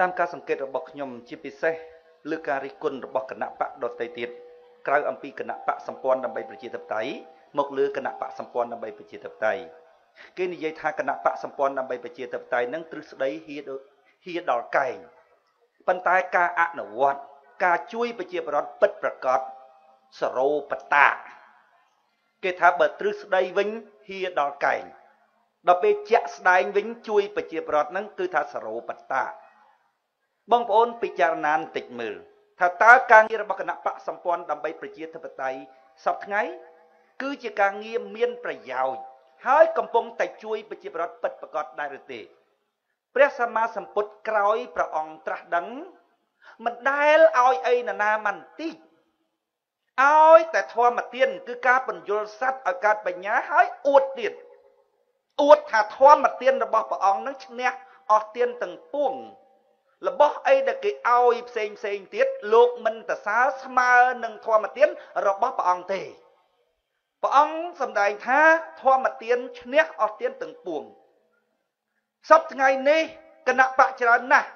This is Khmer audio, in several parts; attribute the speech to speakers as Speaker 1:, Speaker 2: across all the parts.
Speaker 1: តាមការសង្កេតរបស់ខ្ញុំ ជាពិសេសលើការរិះគន់របស់គណៈបកដតៃទៀតក្រៅអំពីគណៈបកសម្ព័ន្ធដើម្បីប្រជាធិបតេយ្យមកលើគណៈបកសម្ព័ន្ធដើម្បីប្រជាធិបតេយ្យគេនិយាយថាគណៈបកសម្ព័ន្ធដើម្បីប្រជាធិបតេយ្យនឹងទ្រឹស្ដីហៀហៀដល់កែងប៉ុន្តែការអនុវត្តការជួយ ប្រជាពលរដ្ឋពិតប្រកបសរោបតាគេថាបើទ្រឹស្ដីវិញហៀដល់កែងដល់ពេលជាក់ស្ដែងវិញជួយ ប្រជាពលរដ្ឋនឹងគឺថាសរោបតាបងប្អូនពិចារណាបន្តិចមើលថាតើការងាររបស់គណៈបកសម្ព័ន្ធដើម្បីប្រជាធិបតេយ្យសពថ្ងៃគឺជាការងារមានប្រយោជន៍ហើយកំពុងតែជួយប្រជាប្រដ្ឋពិតប្រាកដដែរឬទេព្រះសម្មាសម្ពុទ្ធក្រោយព្រះអង្គត្រាស់ដឹង មិនដែលឲ្យអីនរណាមិនតិចឲ្យតែធម្មទានគឺការបញ្យលសัตว์ឲ្យកើតបញ្ញាហើយអួតទៀតអួតថាធម្មទានរបស់ព្រះអង្គនឹងឈ្នះអស់ទានទាំងពួងរបស់អីដែលគេឲ្យផ្សេងផ្សេងទៀតលោកមិនតសើស្មើនឹងធម្មទាន របស់ព្រះអង្គទេព្រះអង្គសម្ដែងថាធម្មទានឈ្នះអស់ទានទាំងពួងសពថ្ងៃនេះគណៈបកច្រើនណាស់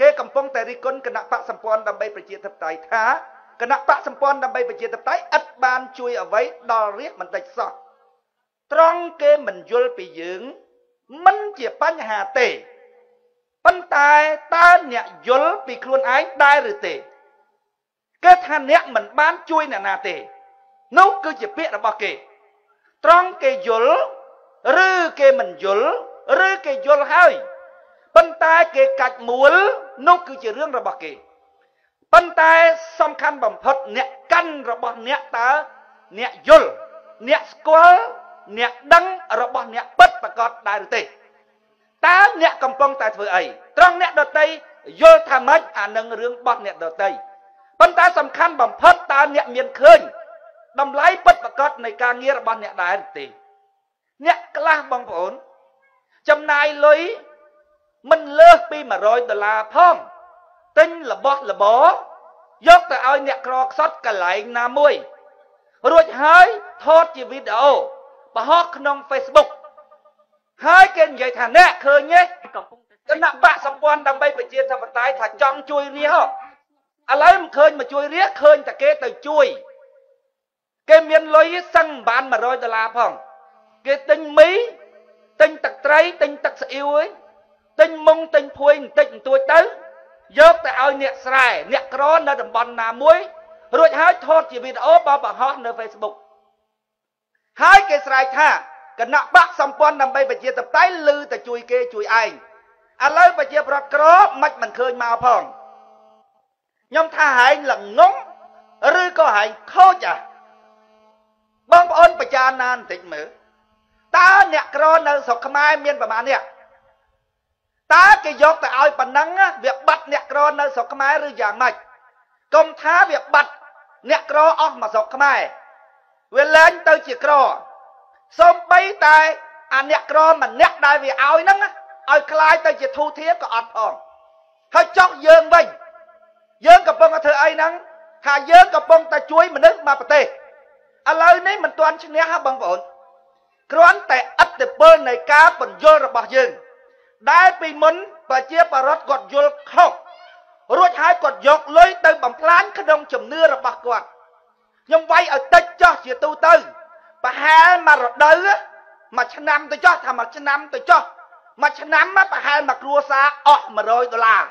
Speaker 1: គេកំពុងតែរិះគន់គណៈបកសម្ព័ន្ធដើម្បីប្រជាធិបតេយ្យថាគណៈបកសម្ព័ន្ធដើម្បីប្រជាធិបតេយ្យឥតបាន ជួយអ្វី ដល់រាជមិនតិចសោះត្រង់គេមិនយល់ពីយើងមិនជាបញ្ហាទេប៉ុន្តែតើអ្នកយល់ពីខ្លួនឯងដែរឬទេគេថាអ្នកមិនបានជួយអ្នកណាទេ នោះគឺជាពាក្យរបស់គេត្រង់គេយល់ឬគេមិនយល់ឬគេយល់ហើយប៉ុន្តែគេកាច់មូលនោះគឺជារឿងរបស់គេប៉ុន្តែសំខាន់បំផុតអ្នកកាន់របស់អ្នកតើអ្នកយល់អ្នកស្គាល់អ្នកដឹង របស់អ្នកពិតប្រកបដែរឬទេតើអ្នកកំពុងតែធ្វើអីត្រង់អ្នកដតីយល់ថាម៉េចអានឹងរឿងបោះអ្នកដតីប៉ុន្តែសំខាន់បំផុតតើអ្នកមានឃើញតម្លៃពិតប្រាកដនៃការងាររបស់អ្នកដែរទេ អ្នកខ្លះបងប្អូនចំណាយលុយមិនលើសពី100ដុល្លារផងទិញរបស់របរយកទៅឲ្យអ្នកក្រខ្សត់កន្លែងណាមួយ រួចហើយថតជាវីដេអូបង្ហោះក្នុង Facebook ហើយគេនិយាយថាអ្នកឃើញទេគណៈបកសម្ព័ន្ធដើម្បីប្រជាធិបតេយ្យថាចង់ជួយរាជឥឡូវមិនឃើញមកជួយរាជឃើញតែគេទៅជួយគេមានលុយសឹងបាន100ដុល្លារផង គេទិញមីទិញទឹកត្រី ទិញទឹកស្អ៊ីវឯងទិញមុងទិញភួយបន្តិចបន្តួចទៅយកទៅឲ្យអ្នកស្រែអ្នកក្រនៅ តំបន់ណាមួយរួចហើយថតជាវីដេអូបបបង្ហោះនៅ Facebook ហើយគេស្រែកថាគណៈបកសម្ព័ន្ធដើម្បីប្រជាតបតៃឬទៅជួយគេជួយឯងឥឡូវប្រជាប្រដ្ឋក្រមិនមិនឃើញមកផងខ្ញុំថាហែងល្ងងឬក៏ហែងខូចអាបងប្អូនប្រចារណាបន្តិចមើលតើអ្នកក្រនៅស្រុកខ្មែរមានប្រមាណនេះតើគេយកទៅឲ្យប៉ុណ្ណឹងវាបាត់អ្នកក្រនៅស្រុកខ្មែរឬយ៉ាងម៉េចកុំថាវាបាត់អ្នកក្រអស់មកស្រុកខ្មែរវាលែងទៅជាក្រសូម្បីតែអាអ្នកក្រម្នាក់ដែលវាឲ្យហ្នឹងឲ្យคลายទៅជាធូធាក៏អត់ផងហើយចង់យើងវិញយើងកំពុងតែធ្វើអីហ្នឹងថាយើងកំពុងតែជួយមនុស្សមកប្រទេសឥឡូវនេះមិនទាន់ឈ្នះហ៎បងប្អូនគ្រាន់តែអត្តពលនៃការបញ្យល់របស់យើង ដែលពីមុនប្រជាបរតគាត់យល់ខុសរួចហើយគាត់យកលុយទៅបំផ្លាញក្នុងជំនឿរបស់គាត់ខ្ញុំវាយឲ្យតិចចោះជាទូទៅប្រហែលមករដូវមួយឆ្នាំ ទៅចោះថាមួយឆ្នាំទៅចោះមួយឆ្នាំប្រហែលមួយគ្រួសារអស់100ដុល្លារ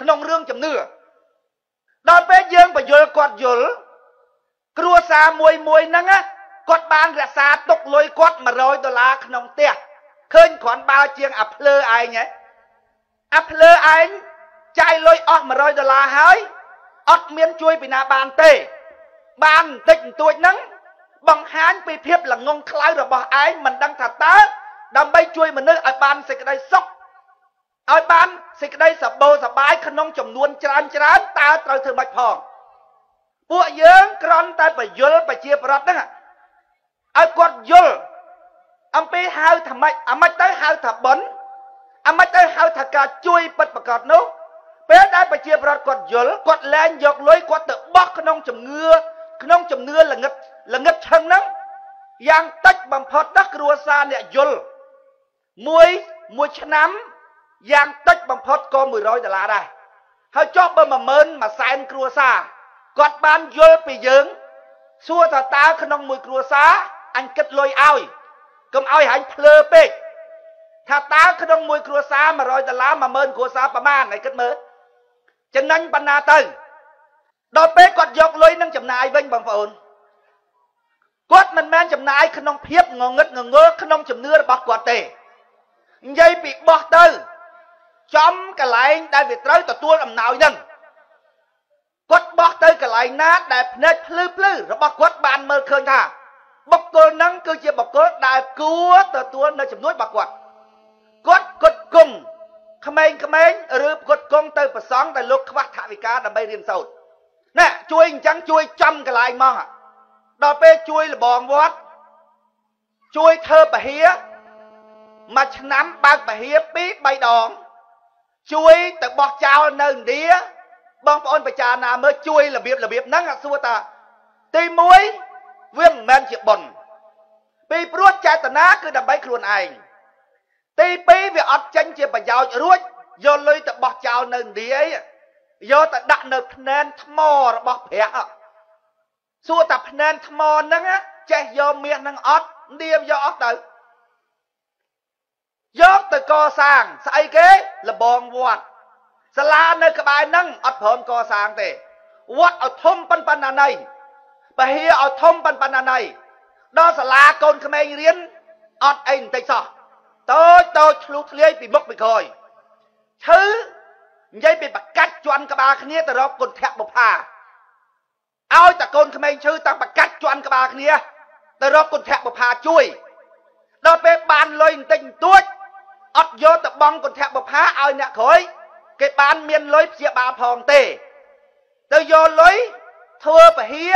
Speaker 1: ក្នុងរឿងជំនឿដល់ពេលយើងបញ្យល់គាត់យល់គ្រួសារមួយមួយហ្នឹងគាត់បានរក្សាទុកលុយគាត់100ដុល្លារក្នុងផ្ទះឃើញគ្រាន់បើជាងអាភ្លើឯងហ៎អាភ្លើឯងចាយលុយអស់100ដុល្លារហើយអត់មានជួយពីណាបានទេ បានបន្តិចបន្តួចហ្នឹងបង្ហាញពីភាពល្ងងខ្លៅរបស់ឯងមិនដឹងថាតើដើម្បី ជួយ មនុស្សឲ្យបានសេចក្តីសុខឲ្យបានសេចក្តីសបោសបាយក្នុងចំនួនច្រើនច្រើនតើត្រូវធ្វើម៉េចផងពួកយើងក្រន់តែបយលប្រជាប្រដ្ឋហ្នឹងឲ្យគាត់យល់អំពីហៅថាម៉េចអាម៉េចទៅហៅថាប៉ុនអាម៉េចទៅហៅថាការជួយពិតប្រកបនោះ ពេលដែលប្រជា ប្រដ្ឋគាត់យល់គាត់លែងយកលុយគាត់ទៅបោះក្នុងជំងឺក្នុងជំនឿលងឹតល្ងឹតឈឹងហ្នឹងយ៉ាងតិចបំផុតណាគ្រួសារអ្នកយល់មួយមួយឆ្នាំយ៉ាងតិចបំផុតក៏100ដុល្លារដែរហើយចុះបើ10000 100,000គ្រួសារគាត់បានយល់ពីយើងសួរថាតើក្នុងមួយគ្រួសារអញគិតលុយឲ្យកុំឲ្យហាញភ្លើពេកថាតើក្នុងមួយ គ្រួសារ100ដុល្លារ10000គ្រួសារប្រមាណហើយគិតមើលចំណេញប៉ុណ្ណាទៅដល់ពេលគាត់យកលុយនឹងចំណាយវិញបងប្អូនគាត់មិនមែនចំណាយក្នុងភាពងងឹតងងើក្នុងជំនឿរបស់គាត់ទេនិយាយពីបោះទៅ ចំកន្លែងដែលវាត្រូវទទួលអំណោយនឹងគាត់បោះទៅកន្លែងណាដែលភ្នែកភ្លឺភ្លឺរបស់គាត់បានមើលឃើញថាបុគ្គលនឹងគឺជាបុគ្គលដែលគួរទទួលនៅជំនួយរបស់គាត់គាត់គត់គង់ក្មេងក្មេងឬគត់គង់ទៅប្រសងតែលោកខ្វះថវិកាដើម្បីរៀនសូត្រណែជួយអញ្ចឹងជួយចំកន្លែងមកដល់ពេលជួយលបងវត្តជួយធ្វើពហិយមួយឆ្នាំបើកពហិយពីរបីដងជួយទៅបោះចោលនៅឥណ្ឌាបងប្អូនប្រជាណាមើលជួយរបៀបរបៀបហ្នឹងអាសួរតាទី1វាមិនមែនជាបុណ្យពីព្រោះចេតនាគឺដើម្បីខ្លួនឯងទី2វាអត់ចេញជាប្រយោជន៍រួចយកលុយទៅបោះចោលនៅឥណ្ឌាយកទៅដាក់នៅភ្នែនថ្មរបស់ព្រះសួរតាភ្នែនថ្មហ្នឹងចេះយកមាសហ្នឹងអត់នាមយកអត់ទៅយកទៅកសាងស្អីគេលបងវត្តសាលានៅក្បែរហ្នឹងអត់ព្រមកសាងទេ វត្តឲ្យធំប៉ុនប៉ុណ្ណាណៃពហិយឲ្យធំប៉ុនប៉ុណ្ណាណៃដល់សាលាកូនក្មេងរៀនអត់អីបន្តិចសោះតូចតូចឆ្លុះធ្លាយពីមុខពីក្រោយឈឺនិយាយពីប្រកាច់ជន់ក្បាលគ្នាទៅរកគុណធៈបុផាឲ្យតកូនក្មេងឈឺតាំងបកាច់ជន់ក្បាលគ្នាទៅរកគុណធៈបផាជួយដល់ពេលបានលុយបន្តិចបន្តួចអត់យកទៅបង់គុណធៈបផាឲ្យអ្នកក្រោយគេបានមានលុយព្យាបាលផងទេទៅយកលុយធ្វើពហិយ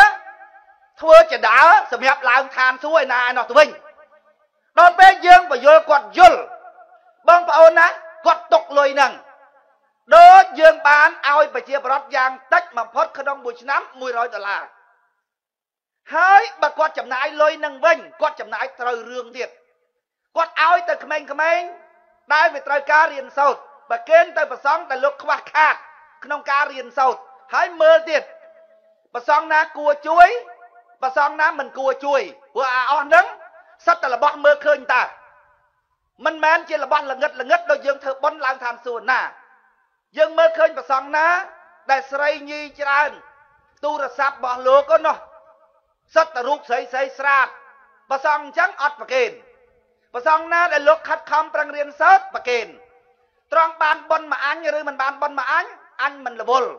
Speaker 1: ធ្វើចដាលសម្រាប់ឡើងឋានសួគ៌ឯណាឯណោះទៅវិញដល់ពេលយើងបយល់គាត់យល់បងប្អូនណាគាត់ຕົកលុយហ្នឹងដូចយើងបានឲ្យ ប្រជាប្រដ្ឋយ៉ាងតិចបំផុតក្នុងមួយឆ្នាំ100ដុល្លារហើយបើគាត់ចំណាយលុយនឹងវិញគាត់ចំណាយត្រូវរឿងទៀតគាត់ឲ្យទៅក្មេងៗដែលវាត្រូវការរៀនសូត្របើគេនទៅប្រសងតែលោកខ្វះខាតក្នុងការរៀនសូត្រហើយមើលទៀតប្រសងណាគួរជួយប្រសងណាមិនគួរជួយព្រោះអាអស់ហ្នឹងសិតតែរបស់មើលឃើញតើមិនមែនជារបស់ល្ងឹតល្ងឹតដូចយើងធ្វើប៉ុនឡើងឋានសួគ៌ណាយើងមើលឃើញប្រសងណា ដែលស្រីញីច្រើនទូរស័ព្ទរបស់លោកនោះសិតតែរូបស្រីស្រីស្រាតប្រសងអញ្ចឹងអត់ប្រកេនប្រសងណាដែលលោកខិតខំប្រឹងរៀនសូត្រប្រកេនត្រង់បានប៉ុនមួយអញឬមិនបានប៉ុនមួយអញអញមិនរវល់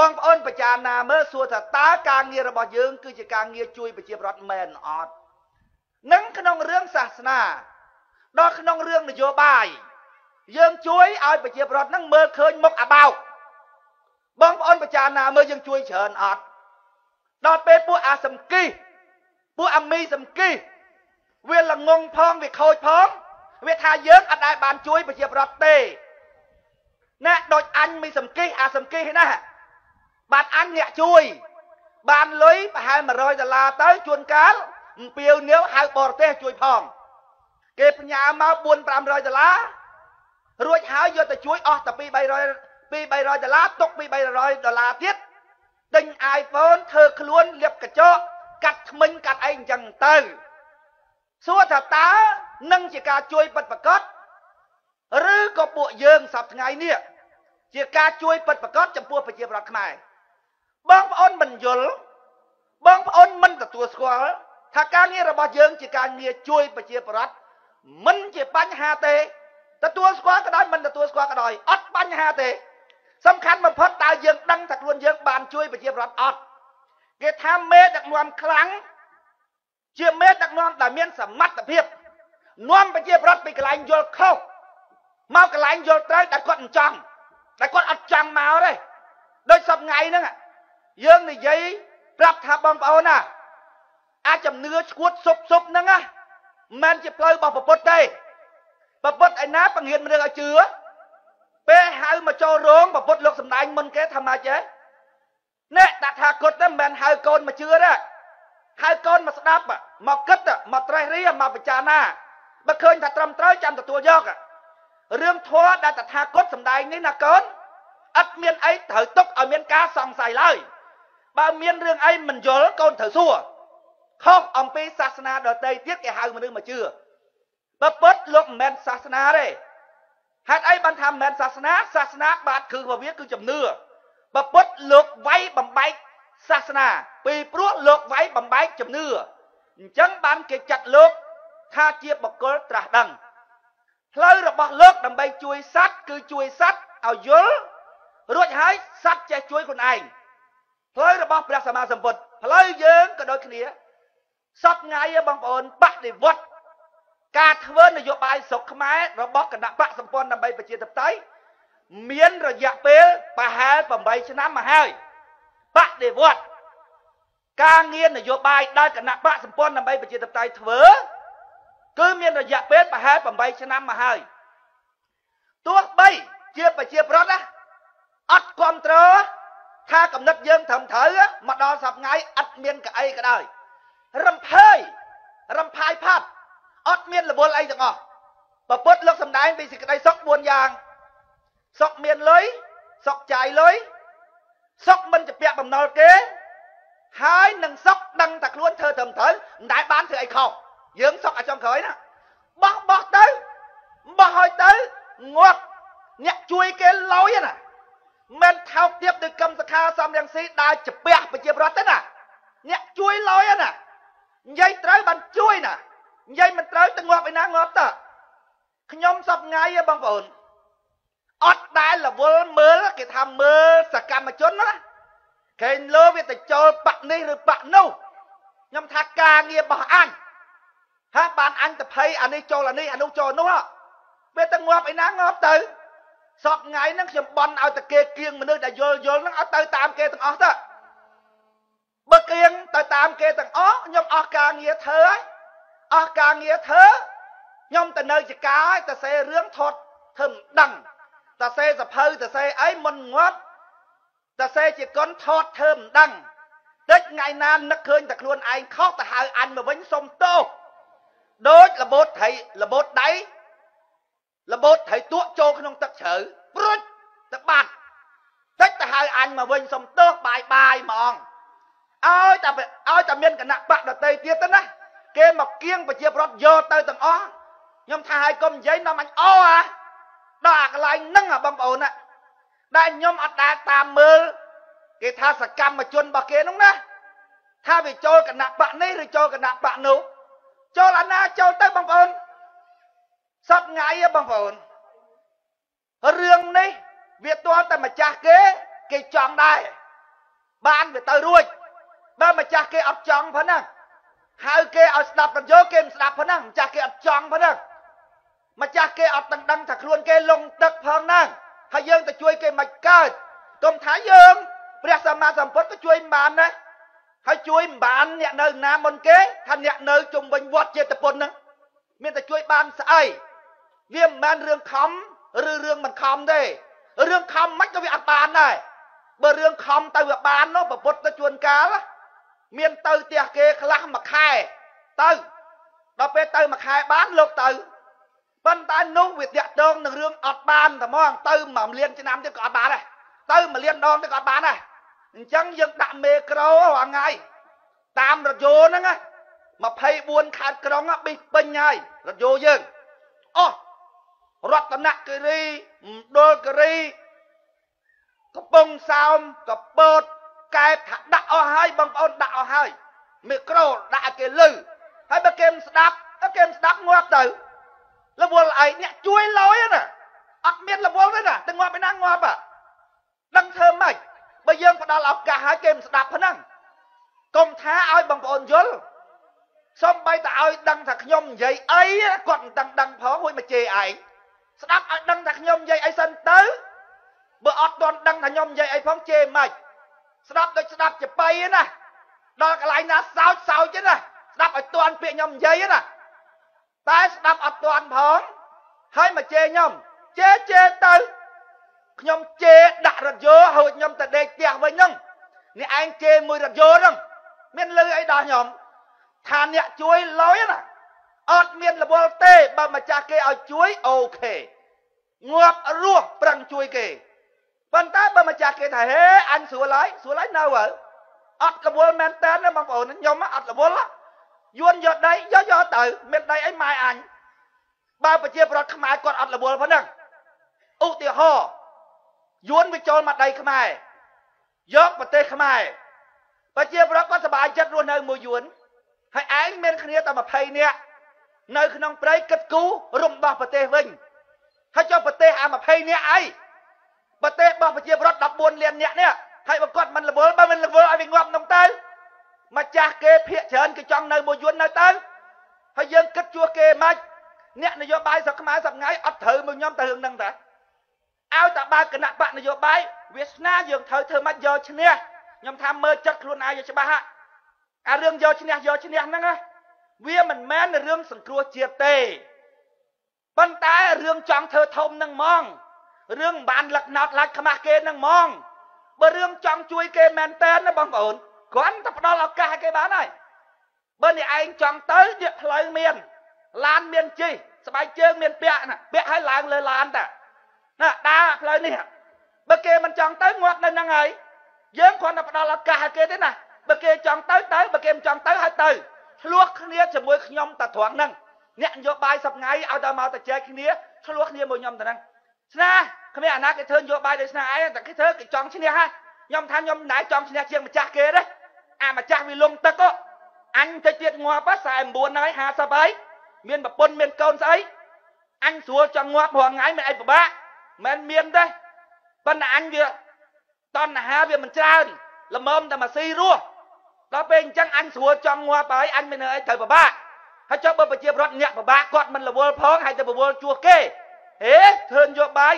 Speaker 1: បងប្អូនប្រជាណាមើលសួរថាតើការងាររបស់យើង គឺជាការងារជួយប្រជាប្រដ្ឋមែនអត់នឹងក្នុងរឿងសាសនាដល់ក្នុងរឿងនយោបាយយើងជួយឲ្យប្រជាប្រដ្ឋនឹងមើលឃើញមុខអាបោកបងប្អូនប្រជាណាមើលយើងជួយច្រើនអត់ដល់ពេលពួកអាសំគីពួកអាមីសំគីវាល្ងងផងវាខូចផងវាថាយើងអត់ដែលបានជួយប្រជាប្រដ្ឋទេណាដូចអញមីសំគីអាសំគីណាបានអញអ្នកជួយបានលុយប្រហែល100ដុល្លារទៅជួនកាលអំពាវនាវហៅបរទេសជួយផងគេផ្ញើមក4 500ដុល្លាររួចហើយយកទៅជួយអស់តែ2 300 2 300ដុល្លារទុក2 300ដុល្លារទៀតទិញ iPhone ធ្វើខ្លួនលាបកញ្ចក់កាត់ថ្មិញកាត់អីអញ្ចឹងទៅសួរថាតើនឹងជាការជួយពិតប្រាកដឬក៏ពួកយើងសប្តាហ៍ថ្ងៃនេះជាការជួយពិតប្រាកដចំពោះប្រជាប្រដ្ឋខ្មែរបងប្អូនមិនយល់បងប្អូនមិនទទួលស្គាល់ថាការងាររបស់យើងជាការងារជួយ ប្រជាប្រដ្ឋមិនជាបញ្ហាទេទទួលស្គាល់ក៏ដោយមិនទទួលស្គាល់ក៏ដោយអត់បញ្ហាទេ សំខាន់បំផុតតើយើងដឹងថាខ្លួនយើងបានជួយប្រជាប្រដ្ឋអត់គេថាមេដឹកនាំខ្លាំងជាមេដឹកនាំដែលមានសមត្ថភាពនាំប្រជាប្រដ្ឋពីកន្លែងយល់ខុសមកកន្លែងយល់ត្រូវដែលគាត់មិនចង់តែគាត់អត់ចង់មកទេដូចសពថ្ងៃហ្នឹងយើងនិយាយប្រាប់ថាបងប្អូនណាអាចជំនឿឈួតសុបសុបហ្នឹងណាមិនជាផ្លូវរបស់ប្រពុតទេប្រពុតឯណាបង្រៀនរឿងឲ្យជឿពេលហៅមកចូលរោងប្រពុតលោកសំដែងមុនគេថាម៉េចហ៎អ្នកតថាគតមិនមែនហៅកូនមកជឿទេហៅកូនមកស្ដាប់មកគិតមកត្រេះរិះមកពិចារណាបើឃើញថាត្រឹមត្រូវចាំទទួលយករឿងធម៌ដែលតថាគតសំដែងនេះណាកូនឥតមានអីត្រូវទុកឲ្យមានការសង្ស័យឡើយបើមានរឿងអីមិនយល់កូនត្រូវសួរខុសអំពីសាសនាដទៃទៀតគេហៅមនុស្សមកជឿបើពិតលោកមិនមែនសាសនាទេហេតុអីបានថាមិនមែនសាសនាសាសនាបាទគឺរបស់វាគឺជំនឿបើពិតលោកវាយបំបែកសាសនាពីព្រោះលោកវាយបំបែកជំនឿអញ្ចឹងបានគេចាត់លោកថាជាបកលត្រាស់ដឹងផ្លូវរបស់លោកដើម្បីជួយសัตว์គឺជួយសัตว์ឲ្យយល់រួចហើយសัตว์ចេះជួយខ្លួនឯងផ្លូវរបស់ព្រះសម្មាសម្ពុទ្ធផ្លូវយើងក៏ដូចគ្នាសពថ្ងៃបងប្អូនបដិវត្តការធ្វើនយោបាយស្រុកខ្មែររបស់គណៈបកសម្ព័ន្ធដើម្បីប្រជាធិបតេយ្យមានរយៈពេលប្រហែល8ឆ្នាំមកហើយបដិវត្តការងារនយោបាយដែលគណៈបកសម្ព័ន្ធដើម្បីប្រជាធិបតេយ្យធ្វើគឺមានរយៈពេលប្រហែល8ឆ្នាំមកហើយទោះបីជាប្រជាប្រដ្ឋណាអត់គ្រប់គ្រងថាកំណត់យើងត្រឹមត្រូវមកដល់សប្តាហ៍ថ្ងៃអត់មានកៅអីក៏ដោយរំភើយរំផាយផាត់អត់មានលវលអីទាំងអស់បើពុទ្ធលោកសំដែងពីសេចក្តីសុខ4យ៉ាងសុខមានលុយសុខចាយលុយសុខមិនជាពាក់បំណុលគេហើយនឹងសុខដឹងតែខ្លួនធ្វើត្រឹមត្រូវមិនដែលបានធ្វើអីខុសយើងសុខអាចង់ក្រោយណាបោះបោះទៅបោះហើយទៅងាត់អ្នកជួយគេលយណាមិនថោកទៀតដូចកម្មសខាសំរងស៊ីដើរជពះប្រជាប្រដ្ឋទេណាអ្នកជួយលយណានិយាយត្រូវបានជួយណានិយាយមិនត្រូវទៅងាប់ឯណាងាប់តើខ្ញុំសពថ្ងៃហ៎បងប្អូនអត់ដែលរវល់មើលគេថាមើលសកម្មជនណាគេលើវាទៅចូលបាក់នេះឬបាក់នោះខ្ញុំថាការងាររបស់អញហ่าបានអញទៅភ័យអានេះចូលអានេះអានោះចូលនោះវាទៅងាប់ឯណាងាប់ទៅសពថ្ងៃហ្នឹងខ្ញុំបន់ឲ្យតែគេគៀងមនុស្សដែលយល់យល់ហ្នឹងឲ្យទៅតាមគេទាំងអស់ទៅបើគៀងទៅតាមគេទាំងអស់ខ្ញុំអស់ការងារធ្វើហើយអស់ការងារធ្វើខ្ញុំទៅនៅចកាហើយទៅសេរឿងថតធ្វើមិនដឹងតសេសភៅតសេអីមិនងាត់តសេជាកុនថតធ្វើមិនដឹងតិចថ្ងៃណានឹកឃើញតែខ្លួនឯងខុសទៅហៅអញមកវិញសុំទោសដូចរបូតត្រីរបូតដៃរបូតត្រីទក់ចូលក្នុងទឹកជ្រៅព្រុចទៅបាត់តិចទៅហៅអញមកវិញសុំទោសបាយបាយហ្មងឲ្យតែឲ្យតែមានគណៈបកដតីទៀតទៅណាគេមកគៀងប្រជាប្រដ្ឋយកទៅទាំងអស់ខ្ញុំថាឲ្យកុំនិយាយនាំអញអអាដល់អាកន្លែងហ្នឹងអាបងប្អូនណាដែលខ្ញុំអត់ដែលតាមមើលគេថាសកម្មជនរបស់គេហ្នឹងណាថាវាចូលគណៈបកនេះឬចូលគណៈបកនោះចូលអាណាចូលទៅបងប្អូនសពថ្ងៃបងប្អូនរឿងនេះវាទាល់តែម្ចាស់គេគេចង់ដែរបានវាទៅរួចបើម្ចាស់គេអត់ចង់ផងណាហៅគេឲ្យស្ដាប់មិនយកគេមិនស្ដាប់ផងហ្នឹងម្ចាស់គេអត់ចង់ផងហ្នឹងម្ចាស់គេអត់ដឹងដឹងថាខ្លួនគេលងទឹកផងហ្នឹងហើយយើងទៅជួយគេមិនកើតទុំថាយើងព្រះសម្មាសម្ពុទ្ធក៏ជួយមិនបានដែរហើយជួយមិនបានអ្នកនៅណាមុនគេថាអ្នកនៅជុំវិញវត្តចេតពុនហ្នឹងមានតែជួយបានស្អីវាមិនមែនរឿងខំឬរឿងមិនខំទេរឿងខំមិនក៏វាអត់បានដែរបើរឿងខំទៅវាបាននោះប្រពុតទៅជួនកាលណាមានទៅផ្ទះគេខ្លះមួយខែទៅដល់ពេលទៅមួយខែបានលោកទៅប៉ុន្តែនោះវាតាក់ទងនឹងរឿងអត់បានតែហ្មងទៅមួយលានឆ្នាំទៀតក៏អត់បានដែរទៅមួយលានដងទៀតក៏អត់បានដែរអញ្ចឹងយើងដាក់មេក្រូរាល់ថ្ងៃតាមរយន្តហ្នឹង24ខេត្តក្រុងបិទពេញហើយរយន្តយើងអស់រតនគិរីមណ្ឌលគិរីកំពង់សោមកពតកែបថាដាក់អស់ហើយបងប្អូនដាក់អស់ហើយមីក្រូដាក់ឲ្យគេលឺហើយបើគេមិនស្ដាប់គេមិនស្ដាប់ងាប់ទៅរវល់ឯងអ្នកជួយលយណាអត់មានរវល់ទេណាទៅងាប់ឯណាងាប់ដឹងធ្វើម៉េចបើយើងផ្ដល់ឱកាសឲ្យគេមិនស្ដាប់ហ្នឹងកុំថាឲ្យបងប្អូនយល់សំបីតឲ្យដឹងថាខ្ញុំនិយាយអីគាត់មិនដឹងដឹងផងហួយមកជេរឯងស្ដាប់ឲ្យដឹងថាខ្ញុំនិយាយអីសិនទៅបើអត់ទាន់ដឹងថាខ្ញុំនិយាយអីផងជេរម៉េចស្ដាប់ដូចស្ដាប់ចបៃណាដល់កន្លែងណាសោចសោចទេណាស្ដាប់ឲ្យតន់ពាក្យខ្ញុំនិយាយណាតែស្ដាប់អត់តន់ផងហើយមកជេរខ្ញុំជេរជេរទៅខ្ញុំជេរដាក់រថយន្តហូចខ្ញុំទៅដេកផ្ទះវិញហ្នឹងនេះឯងជេរមួយរថយន្តហ្នឹងមានលឺអីដល់ខ្ញុំថាអ្នកជួយលយណាអត់មានរវល់ទេបើម្ចាស់គេឲ្យជួយអូខេងាប់រស់ប្រឹងជួយគេប៉ុន្តែបើម្ចាស់គេថាហេអញស្រួលហើយស្រួលហើយនៅហើយអត់កវល់មែនតើបងប្អូនខ្ញុំអត់កវល់យួនយកដីយកយកទៅមានដីអីម៉ែអញបើប្រជាប្រដ្ឋខ្មែរគាត់អត់រវល់ប៉ុណ្ណឹងឧទាហរណ៍យួនវាចូលមកដីខ្មែរយកប្រទេសខ្មែរប្រជាប្រដ្ឋគាត់សប្បាយចិត្តរស់នៅមួយយួនហើយឯងមានគ្នាតែ20នាក់នៅក្នុងព្រៃគិតគូរំដោះប្រទេសវិញហើយចុះប្រទេសអា20នាក់អីប្រទេសរបស់ប្រជាពលរដ្ឋ14លាននាក់នេះហើយបើគាត់មិនល្វល់បើមិនល្វល់ឲ្យវាងាប់នឹងទៅម្ចាស់គេភាកច្រើនគេចង់នៅមួយយន់នៅទៅហើយយើងគិតជួសគេមិនអ្នកនយោបាយស្រុកខ្មែរសប្ងៃអត់ត្រូវមកខ្ញុំទៅរឿងហ្នឹងតាឲ្យតែបើគណៈបកនយោបាយវាសនាយើងត្រូវធ្វើម៉េចយកឈ្នះខ្ញុំថាមើលចិត្តខ្លួនឯងឲ្យច្បាស់អារឿងយកឈ្នះយកឈ្នះហ្នឹងវាមិនមែនរឿងសង្គ្រោះជាតិទេប៉ុន្តែរឿងចង់ធ្វើធំហ្នឹងហ្មងរឿងមិនបានលឹកណោតឡាច់ខ្មាស់គេនឹងហ្មងបើរឿងចង់ជួយគេមែនតើណាបងប្អូនគ្រាន់តែផ្ដល់ឱកាសឲ្យគេបានហើយបើអ្នកឯងចង់ទៅយកផ្លូវមានឡានមានជិះស្បែកជើងមានពាក់ណាពាក់ឲ្យឡើងលើឡានតាណាដើរផ្លូវនេះបើគេមិនចង់ទៅងាត់នៅហ្នឹងហើយយើងគ្រាន់តែផ្ដល់ឱកាសឲ្យគេទេណាបើគេចង់ទៅទៅបើគេមិនចង់ទៅឲ្យទៅឆ្លោះគ្នាជាមួយខ្ញុំតាត្រង់ហ្នឹងអ្នកនយោបាយសប្ងៃឲ្យដល់មកតែចែកគ្នាឆ្លោះគ្នាមួយខ្ញុំតែហ្នឹងស្នាគ្មានអាណាគេធ្វើនយោបាយដោយស្នាឯងតែគេធ្វើគេចង់ឈ្នះហើយខ្ញុំថាខ្ញុំមិនដែរចង់ឈ្នះជាងម្ចាស់គេទេអាម្ចាស់វាលងទឹកអញតិចទៀតងាប់49ហើយ50ហើយមានប្រពន្ធមានកូនស្អីអញស្រួលចង់ងាប់រាល់ថ្ងៃមិនអីពិបាកមិនមានទេប៉ុន្តែអញវាតណ្ហាវាមិនច្រើនល្មមតែមកស៊ីរស់ដល់ពេលអញ្ចឹងអញស្រួលចង់ងាប់ហើយអញមិននៅអីត្រូវពិបាកហើយចុះបើប្រជាប្រដ្ឋញាក់ពិបាកគាត់មិនរវល់ផងហើយទៅរវល់ជួសគេហេធ្វើនយោបាយ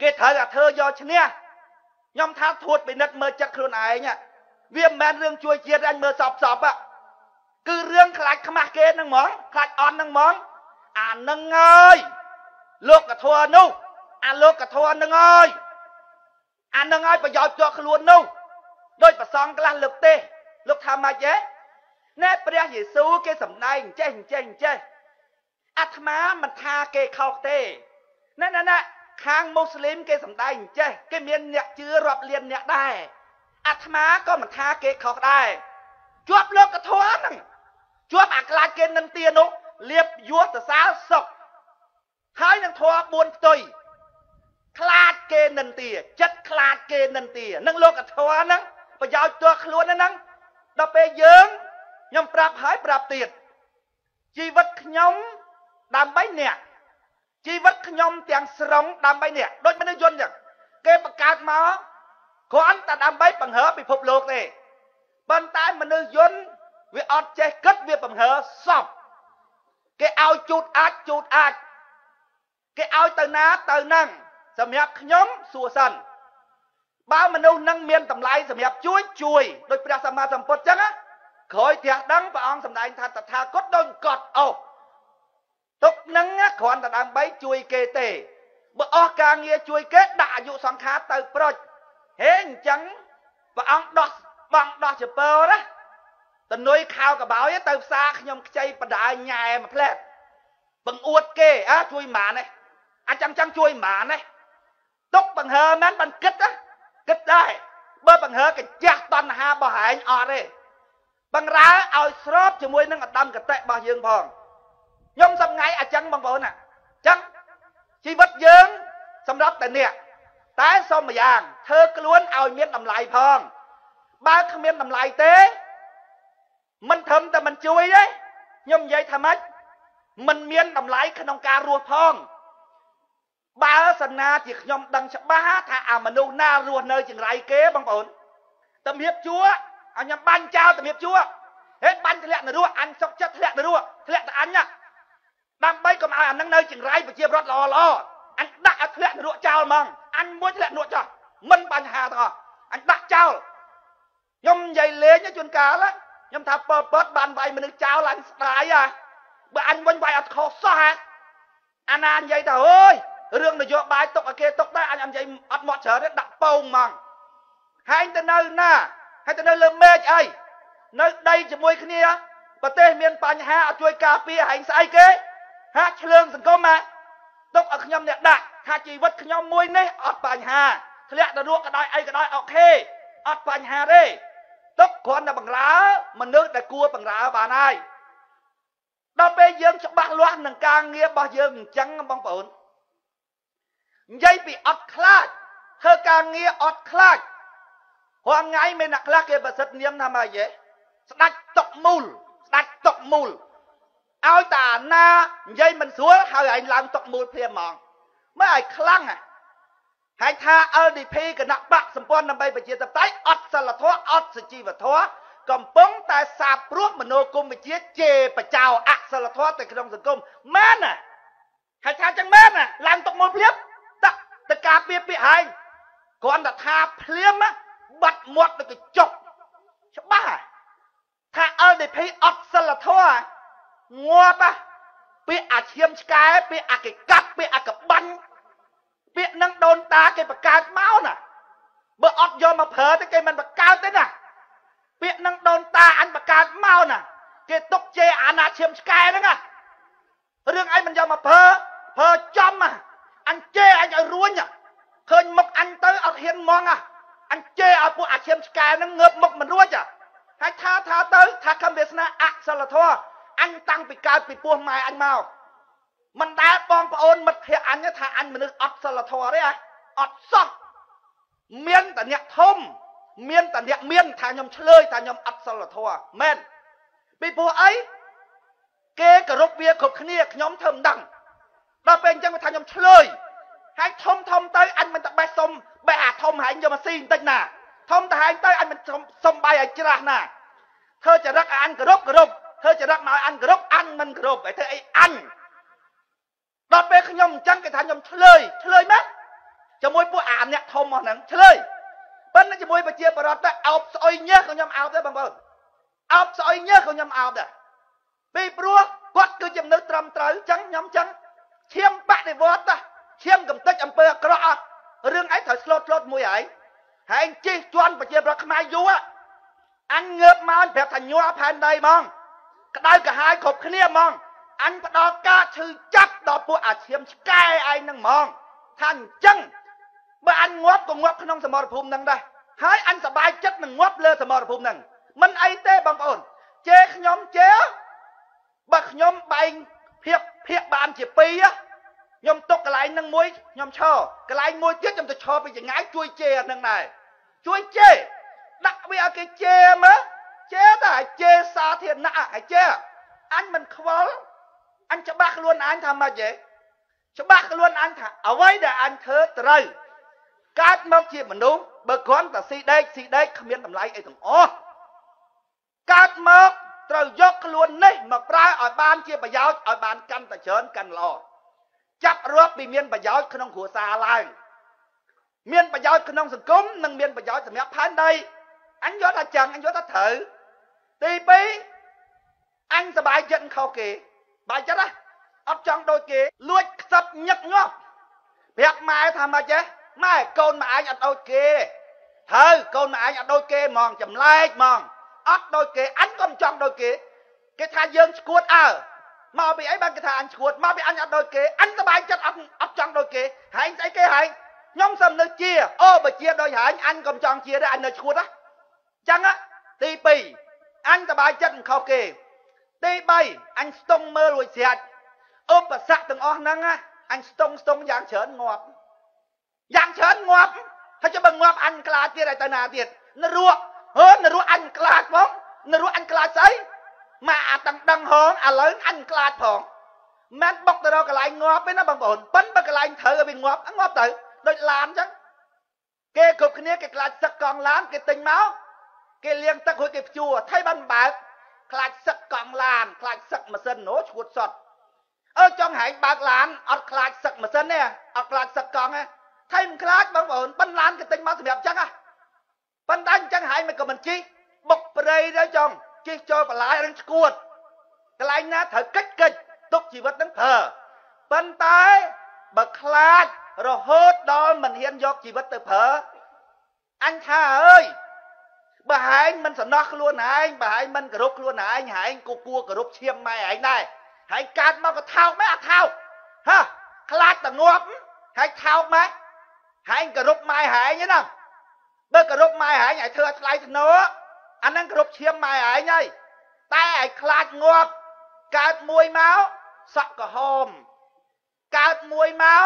Speaker 1: គេត្រូវតែធ្វើយកឈ្នះខ្ញុំថាធួតពិនិត្យមើលចិត្តខ្លួនឯងវាមិនមែនរឿងជួយជាតិអញមើលសពសពគឺរឿងខ្លាចខ្មាស់គេហ្នឹងហ្មងខ្លាចអន់ហ្នឹងហ្មងអានឹងអើយលោកកធរនោះអាលោកកធរនឹងអើយអានឹងអើយប្រយោជន៍ដល់ខ្លួននោះដោយប្រសងខ្លះលើកទេលោកថាម៉េចហ៎ណែព្រះយេស៊ូវគេសំដែងចេះចេះចេះអាត្មាមិនថាគេខុសទេណែណែណែខាងមូស្លីមគេសំដែងអញ្ចេះគេមានអ្នកជឿរាប់លានអ្នកដែរអាត្មាក៏មិនថាគេខុសដែរជាប់លោកកធរហ្នឹងជាប់អាខ្លាចគេនឹងទានោះលៀបយួរសរសើរសុកហើយនឹងធរ4ផ្ទុយខ្លាចគេនិន្ទាចិត្តខ្លាចគេនិន្ទានឹងលោកធម៌ហ្នឹងប្រយោជន៍ตัวខ្លួនហ្នឹងដល់ពេលយើងខ្ញុំប្រាប់ហើយប្រាប់ទៀតជីវិតខ្ញុំដើម្បីអ្នកជីវិតខ្ញុំ ទាំងស្រុងដើម្បីអ្នកដូចមនុស្សយន្តចឹងគេបង្កើតមកគ្រាន់តែដើម្បីបង្ហើពិភពលោកទេប៉ុន្តែមនុស្សយន្តវាអត់ចេះគិតវាបង្ហើសពគេឲ្យជូតអាចជូតអាចគេឲ្យទៅណាទៅនឹងសម្រាប់ខ្ញុំសួរសិនបើមនុស្សនឹងមានតម្លៃសម្រាប់ជួយជួយដោយព្រះសម្មាសម្ពុទ្ធចឹងក្រោយព្រះដឹងព្រះអង្គសម្ដែង ថាតថាគតដូចកត់អោនឹងគ្រាន់តែដើម្បីជួយគេទេបើអស់ការងារជួយគេដាក់អាយុសង្ខារទៅប្រុចហេអញ្ចឹងព្រះអង្គដោះបងដោះចពើណាតនុយខោកបោយទៅផ្សារខ្ញុំខ្ចីបដាញ៉ែមួយផ្លែតបង្អួតគេអាជួយម៉ានឯងអាចាំចាំជួយម៉ានឯងຕົកបង្ហើមែនបានគិតណាគិតដែរបើបង្ហើកញ្ចាស់តណ្ហារបស់ឯងអត់ទេបង្រើឲ្យស្របជាមួយនឹងអត្តមកតិរបស់យើងផងខ្ញុំសប្ងៃអញ្ចឹងបងប្អូនអញ្ចឹងជីវិតយើងសម្រាប់តែអ្នកតែសុំម្យ៉ាងធ្វើខ្លួនឲ្យមានតម្លៃផងបើគ្មានតម្លៃទេមិនធំតែមិនជួយទេខ្ញុំនិយាយថាម៉េចមិនមានតម្លៃក្នុងការរស់ផងបើសណាជាខ្ញុំដឹងច្បាស់ថាអាមនុស្សណារស់នៅចង្រៃគេបងប្អូនតម្រៀបជួឲ្យខ្ញុំបាញ់ចោលតម្រៀបជួហេតុបាញ់ធ្លាក់នរោះអញសុកចិត្តធ្លាក់នរោះធ្លាក់តែអញណាដើម្បីកុំឲ្យអានឹងនៅចង្រៃប្រជារដ្ឋល្អល្អអញដាក់ឲ្យធ្លាក់នរកចោលហ្មងអញមួយធ្លាក់នរកចោលមិនបញ្ហាទាំងអស់អញដាក់ចោលខ្ញុំនិយាយលេងជួនកាលខ្ញុំថាពើពើបានវាយមនុស្សចោលអញស្ដាយហ่ะបើអញវិញវាយអត់ខុសសោះហ่ะអាណានិយាយថាអើយរឿងនយោបាយຕົកឲ្យគេຕົកដែរអញអត់និយាយអត់មកច្រើនទេដាក់ពងហ្មងហែងទៅនៅណាហើយទៅនៅលើមេឃអីនៅដីជាមួយគ្នាប្រទេសមានបញ្ហាអត់ជួយការពារហែងស្អីគេហាឆ្លើងសង្គមមកទុកឲ្យខ្ញុំអ្នកដាក់ថាជីវិតខ្ញុំមួយនេះអត់បញ្ហាធ្លាក់ទៅរកក៏ដោយអីក៏ដោយអូខេអត់បញ្ហាទេទុកគ្រាន់តែបង្រើមនុស្សដែលគួរបង្រើបានហើយដល់ពេលយើងច្បាស់លាស់នឹងការងាររបស់យើងអញ្ចឹងបងប្អូននិយាយពីអត់ខ្លាចធ្វើការងារអត់ខ្លាចរាល់ថ្ងៃមានអ្នកខ្លះគេប្រសិទ្ធនាមថាម៉េចហ៎ស្ដាច់ຕົកមូលស្ដាច់ຕົកមូលឲ្យតាណានិយាយមិនស្រួលហើយឯងឡើងຕົកមូលព្រាមហ្មងមិនឲ្យខ្លាំងហើយថា LDP គណៈបកសម្ព័ន្ធដើម្បីប្រជាធិបតេយ្យអត់សិលធម៌អត់សុជីវធម៌កំពុង តែសាបព្រោះមនោគមវិជ្ជាជេរបចោអសិលធម៌ទៅក្នុងសង្គមមែនណាហើយថាចឹងមែនណាឡើងຕົកមូលព្រាមដាក់ទៅការពៀពាកហើយគ្រាន់តែថាព្រាមបាត់មាត់ទៅកញ្ចប់ច្បាស់ថា LDP អត់សិលធម៌ងាប់ណាពាក្យអាឈាមឆ្កែពាក្យអកិកັບពាក្យអកបាញ់ពាក្យនឹងដូនតាគេបង្កើតមកណាបើអត់យកមកប្រើទេគេមិនបង្កើតទេណាពាក្យនឹងដូនតាអញបង្កើតមកណាគេຕົកជេរអាណាឈាមឆ្កែហ្នឹងណារឿងអីមិនយកមកប្រើប្រើចំណាអញជេរអញឲ្យរួញឃើញមុខអញទៅអត់ហ៊ានមងណាអញជេរឲ្យពួកអាឈាមឆ្កែហ្នឹងងើបមុខមិនរួចហើយថាថាទៅថាកម្មវាសនាអសិលធម៌អញតាំងពីកើតពីពោះម៉ែអញមកមិនដែលបងប្អូន មិត្តភ័ក្តិអញថាអញមនុស្សអត់សិលធម៌ទេអត់សោះមានតអ្នកធំ មានតអ្នកមានថាខ្ញុំឆ្លើយថាខ្ញុំអត់សិលធម៌មែនពីព្រោះអីគេគោរពវាគ្រប់គ្នាខ្ញុំធ្វើមិនដឹងដល់ពេលអញ្ចឹងវាថាខ្ញុំឆ្លើយហើយធំធំទៅអញមិនតបេះសុំបេះអាធំហែងយកមកស៊ីបន្តិចណាធំតហែងទៅអញមិនសុំបាយឲ្យច្រាស់ណាធ្វើចរិតអញគោរពគោរពធ្វើចរិតមកឲ្យអញគោរពអញមិនគោរពហើយធ្វើអីអញដល់ពេលខ្ញុំអញ្ចឹងគេថាខ្ញុំឆ្លើយឆ្លើយមែនជាមួយពួកអាអ្នកធំមកហ្នឹងឆ្លើយប៉ុន្តែជាមួយប្រជាបរតទៅអោបស្អុយញើសក៏ខ្ញុំអោបដែរបងប្អូនអោបស្អុយញើសក៏ខ្ញុំអោបដែរពីព្រោះគាត់គឺចំណឹកត្រឹមត្រូវអញ្ចឹងខ្ញុំអញ្ចឹងឈាមបដិវត្តឈាមកំតិចអំពើអាក្រក់អត់រឿងឯងត្រូវស្លូតស្លូតមួយឯងហើយជិះជន់ប្រជាប្រដ្ឋខ្មែរយូរអញងើបមកប្រាប់ថាញ័រផែនដីហ្មងក្តៅក្រហាយគ្រប់គ្នាហ្មងអញផ្ដល់ការឈឺចាប់ដល់ពួកអាឈាមឆ្កែឯងហ្នឹងហ្មងថាអញ្ចឹងបើអញងាប់ក៏ងាប់ក្នុងសមរភូមិហ្នឹងដែរហើយអញសប្បាយចិត្តនឹងងាប់លើ សមរភូមិហ្នឹងមិនអីទេបងប្អូនជេរខ្ញុំជេរបើខ្ញុំបែងភាកភាកបានជាពីរខ្ញុំຕົកកន្លែងហ្នឹងមួយខ្ញុំឈរកន្លែងមួយទៀតខ្ញុំទៅឈរពីចង្អាយជួយជេរហ្នឹងដែរជួយជេរដាក់វាឲ្យគេជេរមើលជេតើអាជេសាធារណៈអាជេអញមិនខ្វល់អញច្បាស់ខ្លួនអញថាម៉េចទេច្បាស់ខ្លួនអញថាអ្វីដែលអញធ្វើត្រូវកើតមកជាមនុស្សបើគ្រាន់តែស៊ីដេកស៊ីដេកគ្មានតម្លៃអីទាំងអស់កើតមកត្រូវយកខ្លួននេះមកប្រើឲ្យបានជាប្រយោជន៍ឲ្យបានកាន់តែច្រើនកាន់ល្អចាប់រាប់ពីមានប្រយោជន៍ក្នុងគ្រួសារឡើងមានប្រយោជន៍ក្នុងសង្គមនិងមានប្រយោជន៍សម្រាប់ផែនដីអញយល់ថាចឹងអញយល់ថាត្រូវទី2អញសบายចិត្តខុសគេបាយចិត្តហ៎អត់ចង់ដូចគេលួចខ្សត់ញឹកញាប់ប្រាប់ម៉ែថាម៉េចហ៎ម៉ែកូនម៉ែឯងអត់ដូចគេទេហើយកូនម៉ែឯងអត់ដូចគេហ្មងចម្លែកហ្មងអត់ដូចគេអញក៏មិនចង់ដូចគេគេថាយើងស្គួតអើមកពីអីបានគេថាអញស្គួតមកពីអញអត់ដូចគេអញសบายចិត្តអត់អត់ចង់ដូចគេហែងស្អីគេហែងខ្ញុំសំនឹកជាអូបើជាដូចហែងអញក៏មិនចង់ជាដែរអញនៅស្គួតហ៎អញ្ចឹងទី2អញសบายចិត្តមិនខុសគេទី3អញស្ទង់មើលរួចស្រេចឧបសគ្គទាំងអស់ហ្នឹងអញស្ទង់ស្ទង់យ៉ាងច្រើនងាប់យ៉ាងច្រើនងាប់ហើយចាំបើងាប់អញខ្លាចទៀតឲ្យទៅណាទៀតនរកហឺនរកអញខ្លាចផងនរកអញខ្លាចស្អីមកអាតាំងដឹងហងឥឡូវអញខ្លាចផងមិនបុកទៅរកកន្លែងងាប់ទេណាបងប្អូនប៉ិនបើកន្លែងត្រូវឲ្យវាងាប់ងាប់ទៅដូចឡានអញ្ចឹងគេគ្រប់គ្នាគេខ្លាចសឹកកង់ឡានគេទិញមកគេលាងទឹករួចគេភ្ជួរថៃបានបើកខ្លាចសឹកកង់ឡានខ្លាចសឹកម៉ាស៊ីនអូឈួតសតអើចង់ហែងបើកឡានអត់ខ្លាចសឹកម៉ាស៊ីនទេអត់ខ្លាចសឹកកង់ទេថៃមិនខ្លាចបងប្អូនបិណ្ឌឡានគេទិញមកសម្រាប់ចឹងហ៎បិណ្ឌដាញ់ចឹងហែងមិនក៏មិនជីបុកប្រៃទៅចង់ជីចូលបលាយរឹងឈួតកន្លែងណាត្រូវកិច្ចកិច្ចទុកជីវិតនឹងព្រើប៉ុន្តែបើខ្លាចរហូតដល់មិនហ៊ានយកជីវិតទៅព្រើអញថាអើយបើហែងមិនសំណោះខ្លួនឯងបើហែងមិនគោរពខ្លួនឯងហែងក៏គួរគោរពឈាមម៉ែឯងដែរហែងកើតមកក៏ថោកម៉ែអត់ថោកហ៎ខ្លាចតងាប់ហែងថោកម៉ែហែងគោរពម៉ែហែងណាបើគោរពម៉ែហែងឲ្យធ្វើឲ្យថ្លៃធ្នូអាហ្នឹងគោរពឈាមម៉ែហែងហើយតែឲ្យខ្លាចងាប់កើតមួយមកសក់ក្រហមកើតមួយមក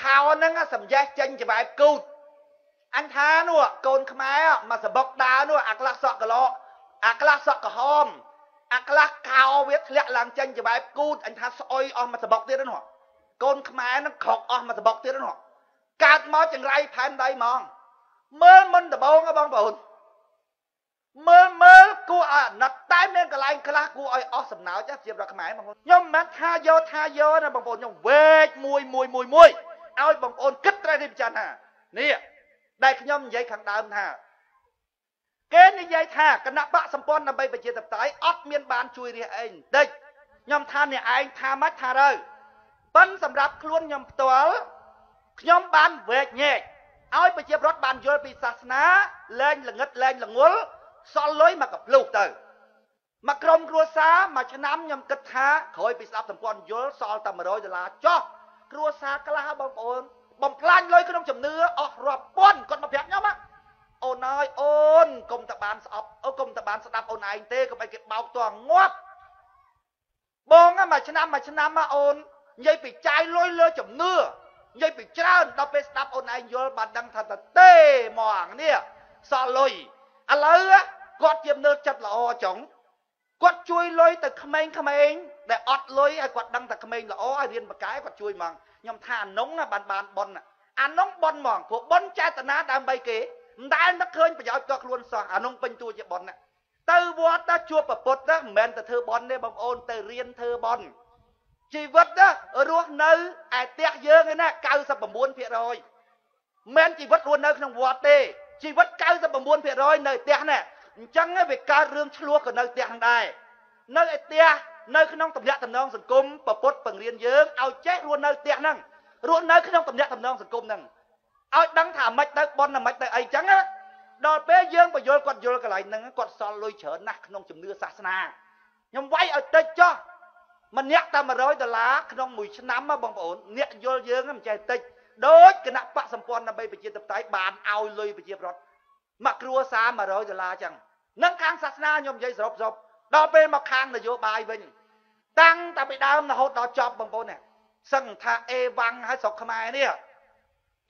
Speaker 1: ខោហ្នឹងសំយ៉េះចេញច្បែបគូតអញថានោះកូនខ្មែរមកសបុកដើរនោះអាក្លាស់សក់កឡោអាក្លាស់សក់ក្រហមអាក្លាស់កោវាធ្លាក់ឡើងចេញច្បែបគូតអញថាស្អុយអស់មកសបុកទៀតនោះកូនខ្មែរនឹងក្រកអស់មកសបុកទៀតនោះកើតមកចង្រៃផែនដីហ្មងមើលមុនដបងបងប្អូនមើលមើលគួរឲ្យអាណិតតែមានកន្លែងខ្លះគួរឲ្យអស់សំណើចជាប្រខ្មែរបងប្អូនខ្ញុំមិនថាយកថាយកណាបងប្អូនខ្ញុំវែកមួយមួយមួយមួយឲ្យបងប្អូនគិតត្រេះរិះពិចារណានេះដែលខ្ញុំនិយាយខាងដើមថាគេនិយាយថាគណៈបកសម្ព័ន្ធដើម្បីប្រជាធិបតេយ្យអត់មាន បានជួយរះឯងបន្តិចខ្ញុំថាអ្នកឯងថាម៉េចថាទៅប៉ិនសម្រាប់ខ្លួនខ្ញុំផ្ទាល់ខ្ញុំបានវែកញែកឲ្យប្រជាប្រដ្ឋបានយល់ពីសាសនាលែងល្ងឹតលែងល្ងល់សល់លុយមកកភ្លុះទៅមកក្រុមគ្រួសារមួយឆ្នាំខ្ញុំគិតថាក្រោយពីស្ដាប់សម្ព័ន្ធយល់សល់តែ100ដុល្លារចុះគ្រួសារខ្លះបងប្អូនបំផ្លាញលុយក្នុងជំនឿអស់រាប់ពាន់គាត់មកប្រាប់ខ្ញុំអូនហើយអូនកុំតែបានស្អប់អូនកុំតែបានស្ដាប់អូនឯងទេកុំឲ្យគេបោកទាស់ងាប់បងមួយឆ្នាំមួយឆ្នាំមកអូននិយាយពីចាយលុយលើជំនឿនិយាយពីច្រើនដល់ពេលស្ដាប់អូនឯងយល់បានដឹងថាទេមកអានេះសល់លុយឥឡូវគាត់ជាមនុស្សចិត្តល្អចង់គាត់ជួយលុយទៅក្មេងក្មេងដែលអត់លុយឲ្យគាត់ដឹងថាក្មេងល្អឲ្យរៀនប៉ាកែគាត់ជួយហ្មងខ្ញុំថាអានុងបានបានប៉ុនអានុងប៉ុនហ្មងព្រោះប៉ុនចេតនាដើម្បីគេមិនដែលនឹកឃើញប្រយោជន៍ដល់ខ្លួនសោះអានុងពេញទួជាប៉ុនណាទៅវត្តទៅជួបប្រពុតណាមិនមែនទៅធ្វើប៉ុនទេបងប្អូនទៅរៀនធ្វើប៉ុនជីវិតណារស់នៅឯផ្ទះយើងឯណា99%មិនជីវិតរស់នៅក្នុងវត្តទេ ជីវិត99%នៅផ្ទះណាអញ្ចឹងវាកើតរឿងឆ្លោះក៏នៅផ្ទះហ្នឹងដែរនៅឯផ្ទះនៅក្នុងតំណាក់តំណងសង្គមប្រពុតបង្រៀនយើងឲ្យចេះរស់នៅផ្ទះហ្នឹងរស់នៅក្នុងតំណាក់តំណងសង្គមហ្នឹងឲ្យដឹងថាមិនទៅប៉ុនមិនទៅអីចឹងណាដល់ពេលយើងបញ្យល់គាត់យល់កន្លែងហ្នឹងគាត់សល់លុយច្រើនណាស់ក្នុងជំនឿសាសនាខ្ញុំវាយឲ្យតិចចុះម្នាក់តែ100ដុល្លារក្នុងមួយឆ្នាំបងប្អូនអ្នកយល់យើងមិនចេះតិចដូចគណៈបកសម្ព័ន្ធដើម្បីប្រជាធិបតេយ្យបានឲ្យលុយប្រជាប្រដ្ឋមកគ្រួសារ100ដុល្លារចឹងនឹងខាងសាសនាខ្ញុំនិយាយសរុបសរុបដល់ពេលមកខាងនយោបាយវិញតាំងតែពីដើមរហូតដល់ចប់បងប្អូនណាសឹងថាអេវ៉ាំងហើយស្រុកខ្មែរនេះ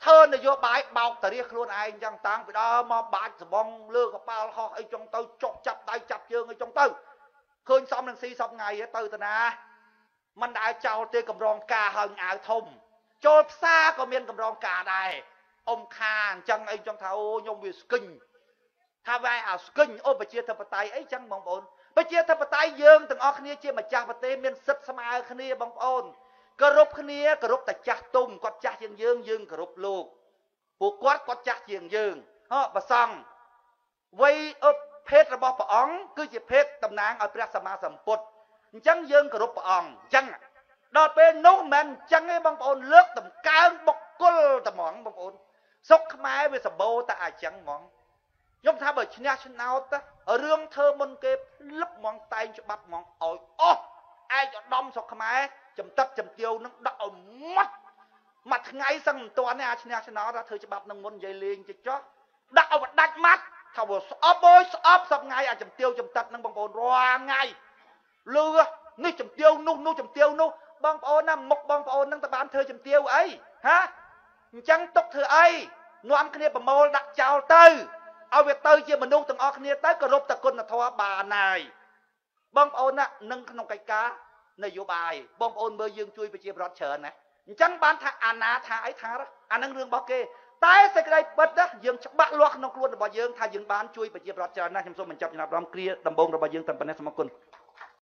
Speaker 1: ធ្វើនយោបាយបោកតារាខ្លួនឯងចឹងតាំងពីដើមមកបាច់សបងលើកប៉ាល់ហោះអីចុងទៅចុកចាប់ដៃចាប់ជើងអីចុងទៅឃើញសំនឹងស៊ីសពថ្ងៃទៅទៅណាមិនដែលចោលទេកម្រងការហើយអាវធំចូលផ្សារក៏មានកម្រងការដែរអ៊ំខាអញ្ចឹងអីចង់ថាអូខ្ញុំវាស្គិញថាវាអាស្គិញអូប្រជាធិបតេយ្យអីចឹងបងប្អូនប្រជាធិបតេយ្យយើងទាំងអស់គ្នាជាម្ចាស់ប្រទេសមានសិទ្ធិស្មើគ្នា បងប្អូនគោរពគ្នាគោរពតែចាស់ទុំគាត់ចាស់ជាងយើងយើងគោរពលោកពួកគាត់គាត់ចាស់ជាងយើងហ៎ប្រសង់វ័យអប់ភេទរបស់ព្រះអង្គគឺជាភេទតំណាងឲ្យព្រះសម្មាសម្ពុទ្ធអញ្ចឹងយើងគោរពព្រះអង្គអញ្ចឹងដល់ពេលនោះមិនអញ្ចឹងទេបងប្អូន លើកតម្វាសបោតែអញ្ចឹងហ្មងខ្ញុំថាបើឈ្នះឆ្នោតរឿងធ្វើមុនគេផ្លឹបហ្មងតែងច្បាប់ហ្មងឲ្យអស់ឯកឧត្តមស្រុកខ្មែរចំទឹកចំទាវនឹងដាក់ឲ្យម៉ត់មួយថ្ងៃសឹងមិនទាន់ទេអាឈ្នះឆ្នោតថាធ្វើច្បាប់នឹងមុននិយាយលេងតិចចុះដាក់ឲ្យបដាច់ម៉ាត់ថាបើស្អប់អើយស្អប់សប្ងៃអាចំទាវចំទឹកនឹងបងប្អូនរាល់ថ្ងៃលឺនេះចំទាវនោះនោះចំទាវនោះបងប្អូនណាមុខបងប្អូននឹងតបានធ្វើចំទាវអីហាអញ្ចឹងຕົកធ្វើអីនាំគ្នាប្រមូលដាក់ចោលទៅឲ្យវាទៅជាមនុស្សទាំងអស់គ្នាទៅគោរពតគុណធម៌បានហើយបងប្អូនណានឹងក្នុងកិច្ចការ នយោបាយបងប្អូនមើលយើងជួយប្រជាប្រដ្ឋច្រើនណាអញ្ចឹងបានថាអាណាថាអីថាអានឹងរឿងរបស់គេ តែសេចក្តីពិតណាយើងច្បាស់លាស់ក្នុងខ្លួនរបស់យើងថាយើងបានជួយប្រជាប្រដ្ឋច្រើនណាខ្ញុំសូមបញ្ចប់ចំណាប់អារម្មណ៍គ្រាដំបងរបស់យើងតែប៉ុណ្ណេះសូមអរគុណ